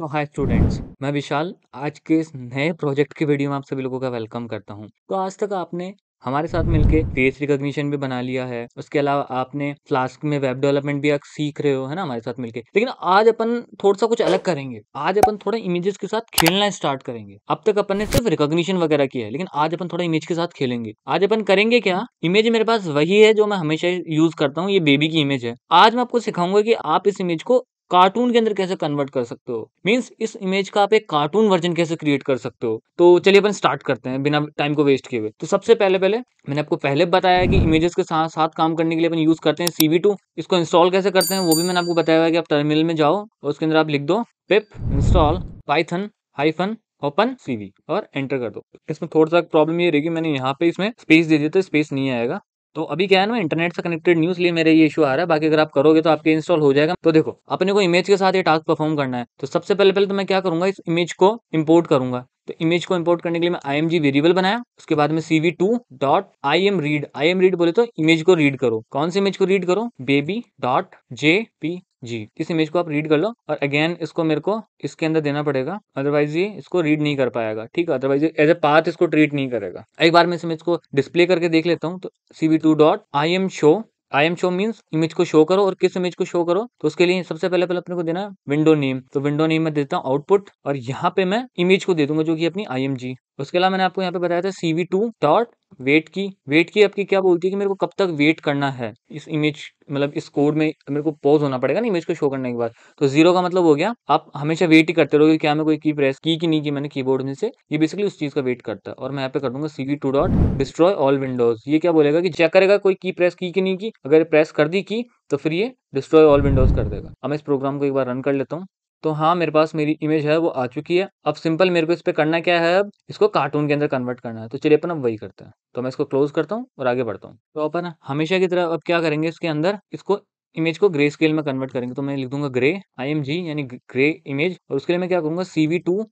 तो hi students मैं विशाल आज के इस नए प्रोजेक्ट की वीडियो में आप सभी लोगों का वेलकम करता हूं तो आज तक आपने हमारे साथ मिलके फेस रिकॉग्निशन भी बना लिया है उसके अलावा आपने फ्लास्क में वेब डेवलपमेंट भी आप सीख रहे हो है ना हमारे साथ मिलके लेकिन आज अपन थोड़ा सा कुछ अलग करेंगे आज अपन थोड़ा इमेजेस के साथ खेलना स्टार्ट करेंगे अब तक अपन ने सिर्फ रिकॉग्निशन वगैरह किया है लेकिन आज अपन थोड़ा इमेज के साथ खेलेंगे आज अपन करेंगे क्या इमेज मेरे पास वही है जो मैं हमेशा यूज करता हूँ ये बेबी की इमेज है आज मैं आपको सिखाऊंगा की आप इस इमेज को कार्टून के अंदर कैसे कन्वर्ट कर सकते हो मीन्स इस इमेज का आप एक कार्टून वर्जन कैसे क्रिएट कर सकते हो तो चलिए अपन स्टार्ट करते हैं बिना टाइम को वेस्ट किए हुए तो सबसे पहले पहले मैंने आपको पहले बताया कि इमेजेस के साथ साथ काम करने के लिए अपन यूज करते हैं सीवी इसको इंस्टॉल कैसे करते हैं वो भी मैंने आपको बताया हुआ कि आप टर्मिनल में जाओ और उसके अंदर आप लिख दो pip install python hyphen open CV और एंटर कर दो इसमें थोड़ा सा प्रॉब्लम ये रहेगी मैंने यहाँ पे इसमें स्पेस दे दिया था स्पेस नहीं आएगा तो अभी क्या है ना इंटरनेट से कनेक्टेड न्यूज लिए मेरे ये इशू आ रहा है बाकी अगर आप करोगे तो आपके इंस्टॉल हो जाएगा तो देखो अपने को इमेज के साथ ये टास्क परफॉर्म करना है तो सबसे पहले पहले तो मैं क्या करूंगा इस इमेज को इम्पोर्ट करूंगा तो इमेज को इम्पोर्ट करने के लिए मैं आई एम जी वेरिएबल बनाया उसके बाद में CV two dot I M read I M read बोले तो इमेज को रीड करो कौन सी इमेज को रीड करो baby dot J P G इस इमेज को आप रीड कर लो और अगेन इसको मेरे को इसके अंदर देना पड़ेगा अदरवाइज ये इसको रीड नहीं कर पाएगा ठीक है अदरवाइज एज ए पाथ इसको ट्रीट नहीं करेगा एक बार मैं इस इमेज को डिस्प्ले करके देख लेता हूँ तो C B two dot I M show I M show means image को शो करो और किस इमेज को शो करो तो उसके लिए सबसे पहले पहले अपने को देना है विंडो नेम तो विंडो नेम में देता हूँ आउटपुट और यहाँ पे मैं इमेज को दे दूंगा जो कि अपनी आई एम जी उसके अलावा मैंने आपको यहाँ पे बताया था CV two dot wait key wait key आपकी क्या बोलती है कि मेरे को कब तक वेट करना है इस इमेज मतलब इस कोड में मेरे को पॉज होना पड़ेगा ना इमेज को शो करने के बाद तो जीरो का मतलब हो गया आप हमेशा वेट ही करते रहोगे क्या मैं कोई की प्रेस की कि नहीं की मैंने कीबोर्ड में से ये बेसिकली उस चीज का वेट करता है और मैं यहाँ पे कर दूंगा CV two dot destroy all windows ये क्या बोलेगा कि चेक करेगा कोई की प्रेस की कि नहीं की अगर प्रेस कर दी की तो फिर ये डिस्ट्रॉय ऑल विंडोज कर देगा अब मैं इस प्रोग्राम को एक बार रन कर लेता हूँ तो हाँ मेरे पास मेरी इमेज है वो आ चुकी है अब सिंपल मेरे को इस पर करना क्या है अब इसको कार्टून के अंदर कन्वर्ट करना है तो चलिए अपन अब वही करते हैं तो मैं इसको क्लोज करता हूँ और आगे बढ़ता हूँ तो अपन हमेशा की तरह अब क्या करेंगे इसके अंदर इसको इमेज को ग्रे स्केल में कन्वर्ट करेंगे तो मैं लिख दूंगा ग्रे आई एम जी यानी ग्रे इमेज और उसके लिए मैं क्या करूँगा C V two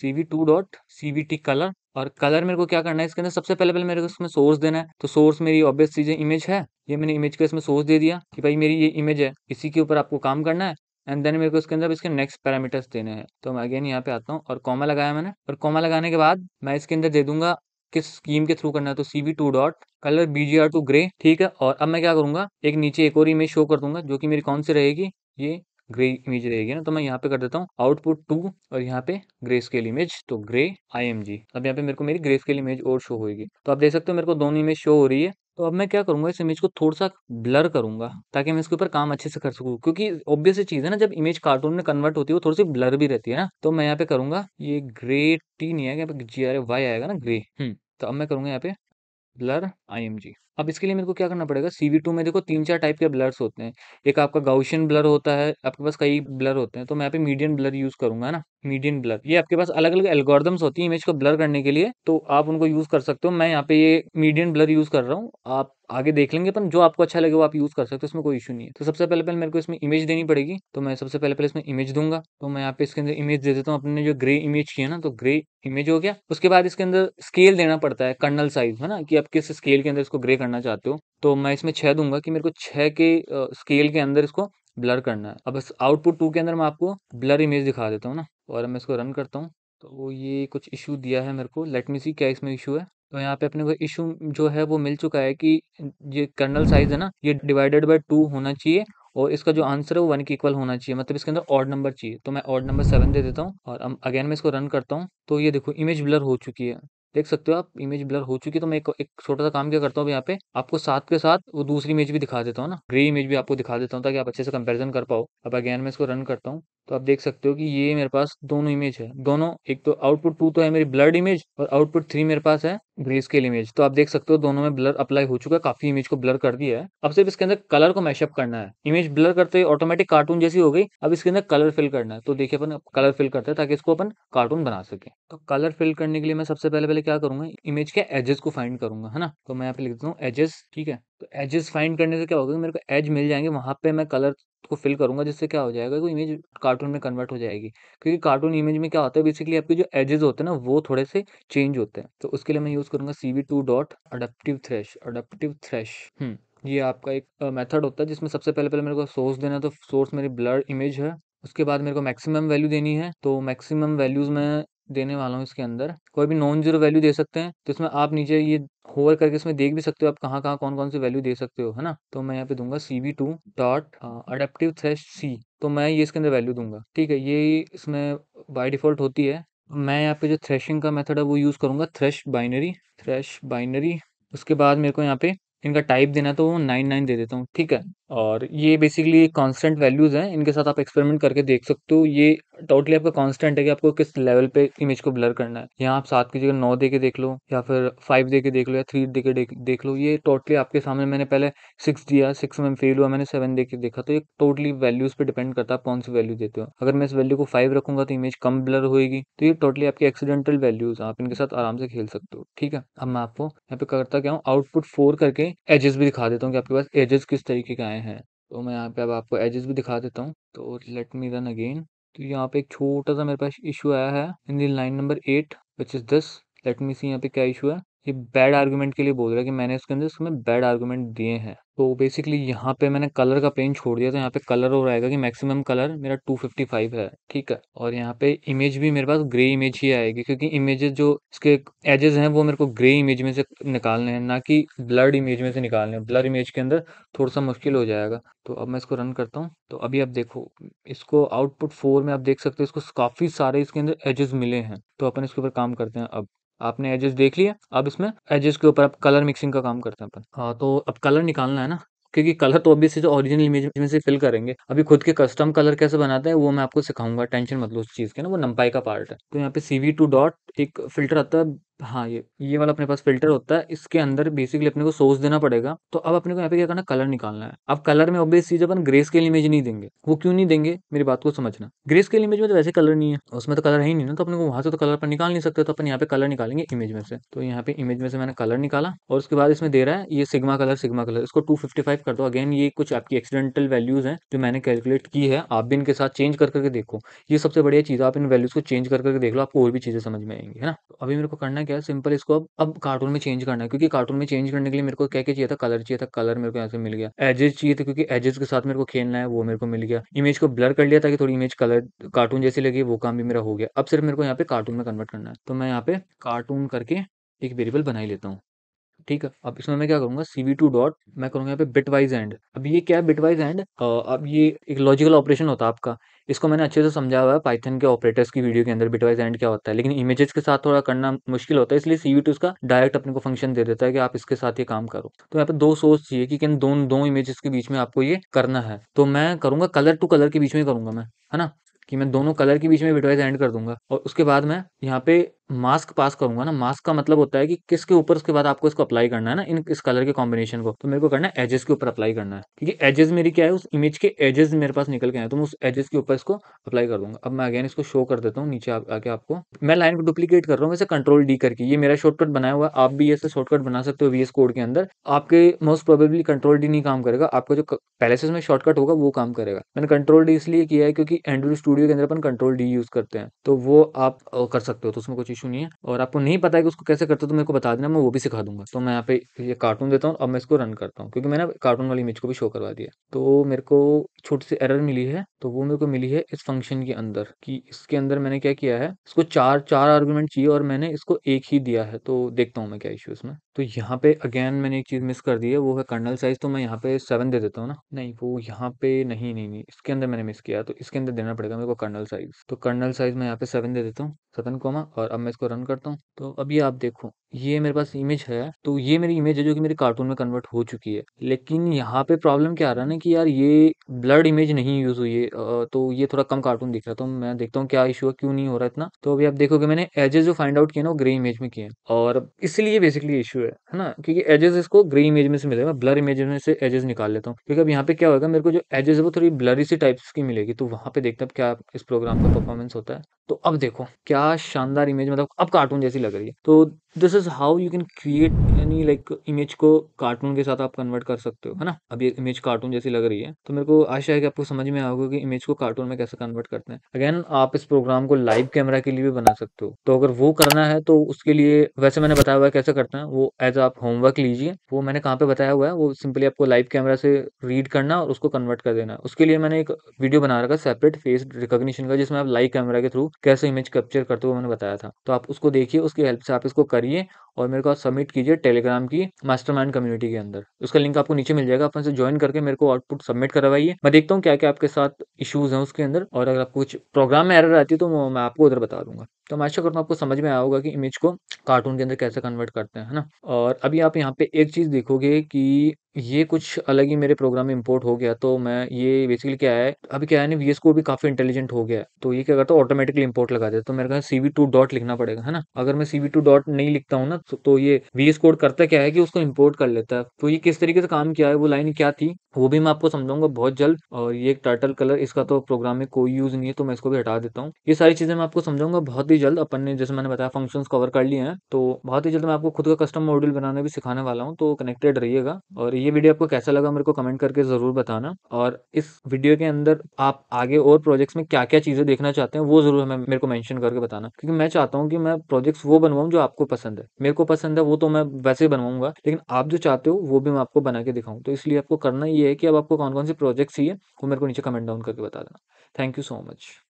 C V two dot C V T colour और कलर मेरे को क्या करना है इसके अंदर सबसे पहले पहले मेरे को इसमें सोर्स देना है तो सोर्स मेरी ऑब्वियस चीज़ें इमेज है ये मैंने इमेज का इसमें सोर्स दे दिया कि भाई मेरी ये इमेज है इसी के ऊपर आपको काम करना है एंड देन मेरे को इसके अंदर इसके नेक्स्ट पैरामीटर्स देने हैं तो मैं अगेन यहाँ पे आता हूँ और कॉमा लगाया मैंने और कॉमा लगाने के बाद मैं इसके अंदर दे दूंगा किस स्कीम के थ्रू करना है तो C B two dot colour B G R two grey ठीक है और अब मैं क्या करूंगा एक नीचे एक और इमेज शो कर दूंगा जो कि मेरी कौन सी रहेगी ये ग्रे इमेज रहेगी ना तो मैं यहाँ पे कर देता हूँ आउटपुट टू और यहाँ पे ग्रे स्केल इमेज तो ग्रे आई एम जी अब यहाँ पे मेरे को मेरी ग्रे स्केल इमेज और शो होगी तो आप देख सकते हो मेरे को दोनों इमेज शो हो रही है तो अब मैं क्या करूँगा इस इमेज को थोड़ा सा ब्लर करूँगा ताकि मैं इसके ऊपर काम अच्छे से कर सकूँ क्योंकि ऑब्वियस चीज़ है ना जब इमेज कार्टून में कन्वर्ट होती है वो थोड़ी सी ब्लर भी रहती है ना तो मैं यहाँ पे करूँगा ये ग्रे टी नहीं आएगा जी आर वाई आएगा ना ग्रे हम्म, तो अब मैं करूँगा यहाँ पे ब्लर आई एम जी अब इसके लिए मेरे को क्या करना पड़ेगा टू में देखो तीन चार टाइप के ब्लर्स होते हैं एक आपका गाउशियन ब्लर होता है आपके पास कई ब्लर होते हैं तो मैं पे मीडियन ब्लर यूज करूंगा ना मीडियन ब्लर ये आपके पास अलग अलग एल्गोरिदम्स होती है इमेज को ब्लर करने के लिए तो आप उनको यूज कर सकते हो मैं यहाँ पे ये मीडियन ब्लर यूज कर रहा हूँ आप आगे देख लेंगे पर जो आपको अच्छा लगे वो आप यूज कर सकते हो इसमें कोई इशू नहीं है तो सबसे पहले पहले मेरे को इसमें इमेज देनी पड़ेगी तो मैं सबसे पहले पहले इसमें इमेज दूंगा तो मैं यहाँ पे इसके अंदर इमेज दे देता हूँ अपने जो ग्रे इमेज की है ना तो ग्रे इमेज हो गया उसके बाद इसके अंदर स्केल देना पड़ता है कर्नल साइज है ना कि आप किस स्केल के अंदर इसको ग्रे करना चाहते हो तो मैं इसमें छः दूंगा कि मेरे को छः के स्केल के अंदर इसको ब्लर करना है अब बस आउटपुट टू के अंदर मैं आपको ब्लर इमेज दिखा देता हूँ ना और मैं इसको रन करता हूँ तो वो ये कुछ इशू दिया है मेरे को लेट मी सी क्या इसमें इशू है तो यहाँ पे अपने को इशू जो है वो मिल चुका है कि ये कर्नल साइज है ना ये डिवाइडेड बाय टू होना चाहिए और इसका जो आंसर है वो वन के इक्वल होना चाहिए मतलब इसके अंदर ऑड नंबर चाहिए तो मैं ऑड नंबर सेवन दे देता हूँ और अगेन मैं इसको रन करता हूँ तो ये देखो इमेज ब्लर हो चुकी है देख सकते हो आप इमेज ब्लर हो चुकी है तो मैं एक, एक छोटा सा काम क्या करता हूँ यहाँ पे आपको साथ के साथ वो दूसरी इमेज भी दिखा देता हूँ ना ग्रे इमेज भी आपको दिखा देता हूँ ताकि आप अच्छे से कंपेरिजन कर पाओ अब अगेन मैं इसको रन करता हूँ तो आप देख सकते हो कि ये मेरे पास दोनों इमेज है दोनों एक तो आउटपुट टू तो है मेरी ब्लर्ड इमेज और आउटपुट थ्री मेरे पास है ग्रेस स्केल इमेज तो आप देख सकते हो दोनों में ब्लर अप्लाई हो चुका है काफी इमेज को ब्लर कर दिया है अब सिर्फ इसके अंदर कलर को मैशअप करना है इमेज ब्लर करते ही ऑटोमेटिक कार्टून जैसी हो गई अब इसके अंदर कलर फिल करना है तो देखिए अपन कलर फिल करते हैं ताकि इसको अपन कार्टून बना सके तो कलर फिल करने के लिए मैं सबसे पहले पहले क्या करूंगा इमेज के एजेस को फाइंड करूंगा है ना तो मैं यहाँ पे लिख देता हूँ एजेस ठीक है एजेस फाइंड करने से क्या होगा मेरे को एज मिल जाएंगे वहाँ पे मैं कलर को फिल करूँगा जिससे क्या हो जाएगा कि इमेज कार्टून में कन्वर्ट हो जाएगी क्योंकि कार्टून इमेज में क्या होता है बेसिकली आपके जो एजेस होते हैं ना वो थोड़े से चेंज होते हैं तो उसके लिए मैं यूज़ करूँगा C V two dot adaptive thresh adaptive thresh ये आपका एक मेथड होता है जिसमें सबसे पहले पहले मेरे को सोर्स देना तो सोर्स मेरी ब्लर इमेज है उसके बाद मेरे को मैक्सिमम वैल्यू देनी है तो मैक्सिमम वैल्यूज़ मैं देने वाला हूँ इसके अंदर कोई भी नॉन जीरो वैल्यू दे सकते हैं तो इसमें आप नीचे ये होवर करके इसमें देख भी सकते हो आप कहाँ कहाँ कौन कौन सी वैल्यू दे सकते हो है ना तो मैं यहाँ पे दूंगा C B two dot adaptive thresh सी तो मैं ये इसके अंदर वैल्यू दूंगा ठीक है ये इसमें बाय डिफॉल्ट होती है मैं यहाँ पे जो थ्रेशिंग का मेथड है वो यूज़ करूँगा थ्रेश बाइनरी थ्रेश बाइनरी उसके बाद मेरे को यहाँ पे इनका टाइप देना तो नाइन नाइन दे देता हूँ ठीक है और ये बेसिकली कांस्टेंट वैल्यूज़ हैं इनके साथ आप एक्सपेरिमेंट करके देख सकते हो ये टोटली आपका कांस्टेंट है कि आपको किस लेवल पे इमेज को ब्लर करना है यहाँ आप सात की जगह नौ दे के देख लो या फिर फाइव दे के देख लो या थ्री दे के देख लो ये टोटली आपके सामने मैंने पहले सिक्स दिया सिक्स में फेल हुआ मैंने सेवन दे के देखा तो ये टोटली वैल्यूज पे डिपेंड करता है आप कौन सी वैल्यू देते हो अगर मैं इस वैल्यू को फाइव रखूंगा तो इमेज कम ब्लर होगी तो ये टोटली आपकी एक्सीडेंटल वैल्यूज आप इनके साथ आराम से खेल सकते हो ठीक है अब मैं आपको यहाँ पे करता क्या हूँ आउटपुट फोर करके एजेस भी दिखा देता हूँ कि आपके पास एजेस किस तरीके के आए हैं तो मैं यहाँ पे अब आपको एजेस भी दिखा देता हूँ तो लेट मी रन अगेन तो यहाँ पे एक छोटा सा मेरे पास इशू आया है इन दिन line number eight which is this let me see यहाँ पे क्या इशू है ये बैड आर्गूमेंट के लिए बोल रहा है कि मैंने इसके अंदर इसमें बैड आर्गूमेंट दिए हैं तो बेसिकली यहाँ पे मैंने कलर का पेन छोड़ दिया तो यहाँ पे कलर हो रहेगा कि मैक्सिमम कलर मेरा 255 है ठीक है और यहाँ पे इमेज भी मेरे पास ग्रे इमेज ही आएगी क्योंकि इमेजेस जो इसके एजेस हैं वो मेरे को ग्रे इमेज में से निकालने हैं ना कि ब्लड इमेज में से निकालने हैं ब्लड इमेज के अंदर थोड़ा सा मुश्किल हो जाएगा तो अब मैं इसको रन करता हूँ तो अभी आप देखो इसको आउटपुट फोर में आप देख सकते हो इसको काफ़ी सारे इसके अंदर एजेस मिले हैं तो अपन इसके ऊपर काम करते हैं अब आपने एजेस देख लिया अब उसमें एजेस के ऊपर आप कलर मिक्सिंग का काम करते हैं अपन हाँ तो अब कलर निकालना है ना क्योंकि कलर तो अभी से जो ओरिजिनल इमेज में से फिल करेंगे अभी खुद के कस्टम कलर कैसे बनाते हैं वो मैं आपको सिखाऊंगा टेंशन मत लो उस चीज़ के ना वो नंपाई का पार्ट है तो यहाँ पे सी वी टू डॉट एक फिल्टर आता है हाँ, ये ये वाला अपने पास फ़िल्टर होता है, इसके अंदर बेसिकली अपने को सोर्स देना पड़ेगा, तो अब अपने को यहाँ पे क्या करना कलर निकालना है। अब कलर में ऑब्वियस चीज़ अपन ग्रे-स्केल इमेज नहीं देंगे, वो क्यों नहीं देंगे? मेरी बात को समझना। ग्रे-स्केल इमेज में तो वैसे कलर नहीं है, उसमें तो कलर है ही नहीं ना, तो अपने को वहां से तो कलर अपन निकाल नहीं सकते, तो अपन यहाँ पे कलर निकालेंगे इमेज में से। तो यहाँ पे इमेज में से मैंने कलर निकाला और उसके बाद इसमें दे रहा है ये सिग्मा कलर सिग्मा कलर इसको टू कर दो अगेन ये कुछ आपकी एक्सीडेंटल वैल्यूज़ है जो मैंने कैलकुलेट की है, आप भी इनके साथ चेंज कर देखो। ये सबसे बढ़िया चीज़ है, आप इन वैल्यूज़ को चेंज करके देख लो, आपको और भी चीज़ें समझ में आएंगे है ना? तो अभी मेरे को करना करना क्या है सिंपल इसको अब अब कार्टून में चेंज करना है क्योंकि कार्टून में चेंज करने के लिए मेरे को क्या क्या चाहिए था कलर चाहिए था कलर मेरे को यहाँ से मिल गया एजेस चाहिए था क्योंकि एजेस के साथ मेरे को खेलना है वो मेरे को मिल गया इमेज को ब्लर कर लिया ताकि थोड़ी इमेज कलर कार्टून जैसी लगी वो काम भी मेरा हो गया अब सिर्फ मेरे को यहाँ पे कार्टून में कन्वर्ट करना है तो मैं यहाँ पे कार्टून करके एक वेरिएबल बनाई लेता हूँ ठीक है अब इसमें मैं क्या करूंगा सी वी टू डॉट मैं करूंगा यहाँ पे बिट वाइज एंड अब ये क्या है बिट वाइज एंड अब ये एक लॉजिकल ऑपरेशन होता है आपका इसको मैंने अच्छे से समझा हुआ है पाइथन के ऑपरेटर्स की वीडियो के अंदर बिट वाइज एंड क्या होता है लेकिन इमेजेस के साथ थोड़ा करना मुश्किल होता है इसलिए सी वी टू इसका डायरेक्ट अपने को फंक्शन दे देता है कि आप इसके साथ ये काम करो तो यहाँ पे दो सोर्स चाहिए कि दोनों दो इमेजेस के बीच में आपको ये करना है तो मैं करूंगा कलर टू कलर के बीच में करूंगा मैं है ना कि मैं दोनों कलर के बीच में बिटवाइज एंड कर दूंगा और उसके बाद मैं यहाँ पे मास्क पास करूंगा ना मास्क का मतलब होता है कि किसके ऊपर उसके बाद आपको इसको अप्लाई करना है ना इन इस कलर के कॉम्बिनेशन को तो मेरे को करना है एजेस के ऊपर अप्लाई करना है क्योंकि एजेस मेरी क्या है उस इमेज के एजेस मेरे पास निकल के आए तो मैं उस एजेस के ऊपर इसको अप्लाई कर दूंगा अब मैं अगेन इसको शो कर देता हूँ नीचे आ, आके आपको मैं लाइन को डुप्लीकेट कर रहा हूँ इसे कंट्रोल डी करके ये मेरा शॉर्टकट बनाया हुआ है आप भी ये शॉर्टकट बना सकते हो वीएस कोड के अंदर आपके मोस्ट प्रोबेबली कंट्रोल डी नहीं काम करेगा आपका जो पहले से शॉर्टकट होगा वो काम करेगा मैंने कंट्रोल डी इसलिए किया है क्योंकि एंड्रॉइड स्टूडियो के अंदर अपन कंट्रोल डी यूज करते हैं तो वो आप कर सकते हो तो उसमें कुछ इशू नहीं है और आपको नहीं पता है कि उसको कैसे करते हो तो मेरे को बता देना मैं वो भी सिखा दूंगा तो मैं यहाँ पे ये कार्टून देता हूँ अब मैं इसको रन करता हूँ क्योंकि मैंने कार्टून वाली इमेज को भी शो करवा दिया तो मेरे को छोटी सी एरर मिली है तो वो मेरे को मिली है इस फंक्शन के अंदर कि इसके अंदर मैंने क्या किया है इसको चार चार आर्गूमेंट चाहिए और मैंने इसको एक ही दिया है तो देखता हूँ मैं क्या इशू इसमें तो यहाँ पे अगेन मैंने एक चीज़ मिस कर दी है वो है कर्नल साइज़ तो मैं यहाँ पे सेवन दे देता हूँ ना नहीं वो यहाँ पे नहीं नहीं नहीं इसके अंदर मैंने मिस किया तो इसके अंदर देना पड़ेगा मेरे को कर्नल साइज़ तो कर्नल साइज़ मैं यहाँ पे सेवन दे देता हूँ सेवन कोमा और अब मैं इसको रन करता हूँ तो अभी आप देखो ये मेरे पास इमेज है तो ये मेरी इमेज है जो कि मेरे कार्टून में कन्वर्ट हो चुकी है लेकिन यहाँ पे प्रॉब्लम क्या आ रहा है ना कि यार ये ब्लड इमेज नहीं यूज़ हुई है तो ये थोड़ा कम कार्टून दिख रहा तो मैं देखता हूँ क्या इशू है क्यों नहीं हो रहा इतना तो अभी आप देखोगे मैंने एजेस जो फाइंड आउट किए ना वो ग्रे इमेज में किए और इसलिए बेसिकली इशू है है ना क्योंकि एजेस इसको ग्रे इमेज में से मिलेगा ब्लर इमेज में से एजेस निकाल लेता हूँ क्योंकि अब यहाँ पे क्या होगा मेरे को जो एजेस है वो थोड़ी ब्लरी सी टाइप्स की मिलेगी तो वहाँ पे देखते हैं क्या इस प्रोग्राम का परफॉर्मेंस होता है तो अब देखो क्या शानदार इमेज मतलब अब कार्टून जैसी लग रही है तो this is how you can create यानी लाइक इमेज को कार्टून के साथ आप कन्वर्ट कर सकते हो है ना अब ये इमेज कार्टून जैसी लग रही है तो मेरे को आशा है कि आपको समझ में आओगे कि इमेज को कार्टून में कैसे कन्वर्ट करते हैं अगेन आप इस प्रोग्राम को लाइव कैमरा के लिए भी बना सकते हो तो अगर वो करना है तो उसके लिए वैसे मैंने बताया हुआ है कैसे करते हैं वो एज आप होमवर्क लीजिए वो मैंने कहाँ पे बताया हुआ है वो सिंपली आपको लाइव कैमरा से रीड करना और उसको कन्वर्ट कर देना उसके लिए मैंने एक वीडियो बना रखा सेपरेट फेस रिकोगशन का जिसमें आप लाइव कैमरा के थ्रू कैसे इमेज कैप्चर करते हुए मैंने बताया था तो आप उसको देखिए उसकी हेल्प से आप इसको करिए और मेरे को सबमिट कीजिए टेलीग्राम की मास्टरमाइंड कम्युनिटी के अंदर उसका लिंक आपको नीचे मिल जाएगा अपन से ज्वाइन करके मेरे को आउटपुट सबमिट करवाइए मैं देखता हूँ क्या क्या आपके साथ इशूज हैं उसके अंदर और अगर आपको कुछ प्रोग्राम में एरर आती है तो मैं आपको उधर बता दूंगा तो मैं आशा करता हूँ आपको समझ में आया होगा कि इमेज को कार्टून के अंदर कैसे कन्वर्ट करते हैं है ना और अभी आप यहाँ पे एक चीज़ देखोगे कि ये कुछ अलग ही मेरे प्रोग्राम में इंपोर्ट हो गया तो मैं ये बेसिकली क्या है अभी क्या है ना वीएस को भी काफ़ी इंटेलिजेंट हो गया है तो ये क्या करता है ऑटोमेटिकली इंपोर्ट लगा देता तो मेरे ख्याल सी टू डॉट लिखना पड़ेगा है ना अगर मैं सी टू डॉट नहीं लिखता हूँ ना तो, तो ये ये वीएस कोड करता क्या है कि उसको इम्पोर्ट कर लेता है तो ये किस तरीके से काम किया है वो लाइन क्या थी वो भी मैं आपको समझाऊंगा बहुत जल्द और ये टर्टल कलर इसका तो प्रोग्राम में कोई यूज़ नहीं है तो मैं इसको भी हटा देता हूँ ये सारी चीज़ें मैं आपको समझाऊंगा बहुत ही जल्द अपन ने जैसे मैंने बताया फंक्शंस कवर कर लिए हैं तो बहुत ही जल्द मैं आपको खुद का कस्टम मॉड्यूल बनाने भी सिखाने वाला हूँ तो कनेक्टेड रहिएगा और ये वीडियो आपको कैसा लगा मेरे को कमेंट करके ज़रूर बताना और इस वीडियो के अंदर आप आगे और प्रोजेक्ट्स में क्या क्या चीज़ें देखना चाहते हैं वो ज़रूर हमें मेरे को मैंशन करके बताना क्योंकि मैं चाहता हूँ कि मैं प्रोजेक्ट्स वो बनवाऊँ जो आपको पसंद है मेरे को पसंद है वो तो मैं वैसे ही बनवाऊंगा लेकिन आप जो चाहते हो वो भी मैं आपको बना के दिखाऊँ तो इसलिए आपको करना ये है कि अब आपको कौन कौन से प्रोजेक्ट चाहिए वो मेरे को नीचे कमेंट डाउन करके बता देना थैंक यू सो मच